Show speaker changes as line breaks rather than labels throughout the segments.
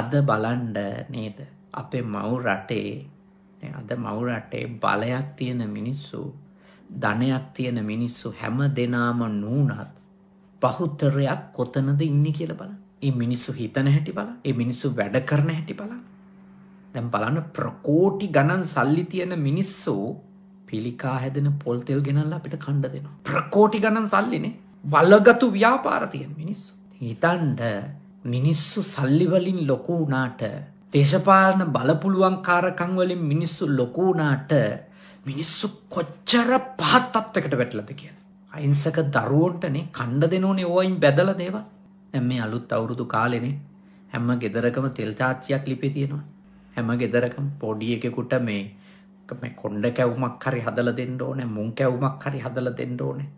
අද බලන්ඩ නේද අපේ මවු රටේ අද මවු රටේ බලයක් තියෙන මිනිස්සු ධනයක් තියෙන මිනිස්සු හැම දෙනාම නූනත් පහුත්තරයක් කොතනද ඉන්න කියල බල ඒ මිනිස්සු හිතන හැටි බල ඒ මිනිස්සු වැඩ කරන හැටි බල දැම් බලන්න ප්‍රකෝටි ගණන් සල්ලි තියෙන මිනිස්සු පිළිකා හැදෙන පොල්තෙල් ගෙනල්ල අපිට කණ්ඩ දෙනවා ප්‍රකෝටි ගණන් සල්ලිනේ බලගතු ව්‍යාපාරතිය මිනිස්සු හිතන්ඩ මිනිස්සු සල්ලිවලින් ලොකු වුණාට දේශපාලන බලපුළුවන් කාරකංවලින් මිනිස්සු ලොකු වුණාට මිනිස්සු කොච්චර පහත් තත්වකට වැටලද කිය. අයින්සක දරුවන්ටනේ කණ්ඩ දෙනෝනේ ඕයින් බැදල දේව ඇම මේ අලුත් අවුරුදු කාලෙනේ හැම ගෙදරකම තෙල්තාච්චයක් ලිපි තියෙනවා. හැම ගෙදරකම් පොඩිය එකෙකුට මේ කොණ්ඩ කැවුමක් හරි හදල දෙන්න ඕනේ මුං කැවුමක් හරි හදල දෙන්න ඕනේ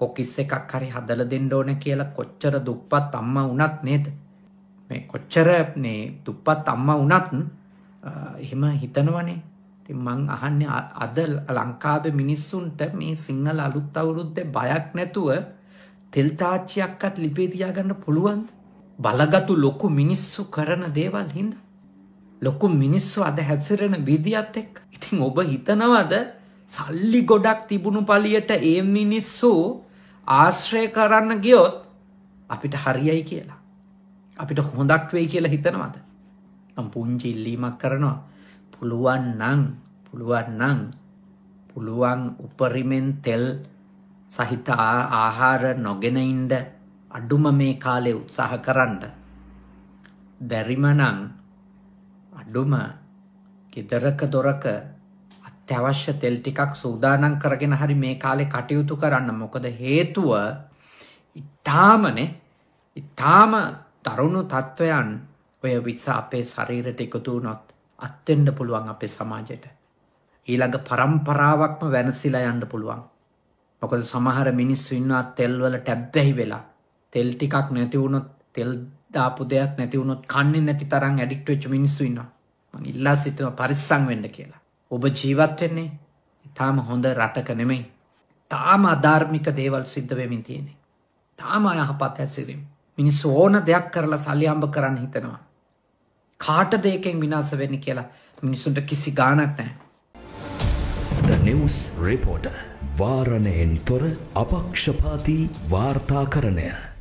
කොකිස් එකක් හරි හදල දෙන්න ඕන කියලා කොච්චර දුප්පත් අම්ම වනත් නේද මේ කොච්චරනේ දුප්පත් අම්ම වනත් එහෙම හිතනවනේ ති මං අහන්න අද ලංකාද මිනිස්සුන්ට මේ සිංහල අලුත් අවුරුද්ද බයක් නැතුව තෙල්තාච්චියක්කත් ලිපේදයාගන්න පුළුවන් බලගතු ලොකු මිනිස්සු කරන දේවල් හින්ද ලොකු මිනිස්සු අද හැසිරෙන විදිත් එක් ඉතින් ඔබ හිතනවද සල්ලි ගොඩක් තිබුණු පලියට ඒ මිනිස්සෝ ආශ්‍රය කරන්න ගියොත් අපිට හරියයි කියලා. අපිට හොඳක් වෙයි කියලා හිතනවද. පුංචි ඉල්ලීමක් කරනවා. පුළුවන් නං පුළුවන් නං පුළුවන් උපරිමෙන් තෙල් සහිත ආහාර නොගෙනයින්ඩ අඩුම මේ කාලය උත්සාහ කරන්න. බැරිමනං අඩුම ගෙදරක දොරක අපිට අවශ්‍ය තෙල් ටිකක් සූදානම් කරගෙන හරි මේ කාලේ කටයුතු කරන්න මොකද හේතුව ඉතාමනේ ඉතාම තරුණු තත්ත්වයන් ඔය විස අපේ ශරීරයට එකතු වුණොත් අත්වෙන්න පුළුවන් අපේ සමාජයට ඊළඟ පරම්පරාවක්ම වෙනසිලා යන්න පුළුවන් මොකද සමහර මිනිස්සු ඉන්නවා තෙල් වල ටැබ්බැහි වෙලා තෙල් ටිකක් නැති වුණොත් තෙල් දාපු දෙයක් නැති වුණොත් කන්නේ නැති තරම් ඇඩික්ට් වෙච්ච මිනිස්සු ඉන්නවා මම ඉල්ලා සිටිනවා පරිස්සම් වෙන්න කියලා ඔබ ජීවත් වෙන්නේ තාම හොඳ රටක නෙමෙයි. තාම අධාර්මික දේවල් සිද්ධ වෙමින් තියෙන්නේ. තාම අයහපත් හැසිරීම. මිනිස්සු ඕන දෙයක් කරලා සල්ලි හම්බ කරන්න හිතනවා. කාටද ඒකෙන් විනාශ වෙන්නේ කියලා මිනිසුන්ට කිසි ගාණක් නැහැ. The News Reporter වාරණයෙන් තොර අපක්ෂපාතී වාර්තාකරණය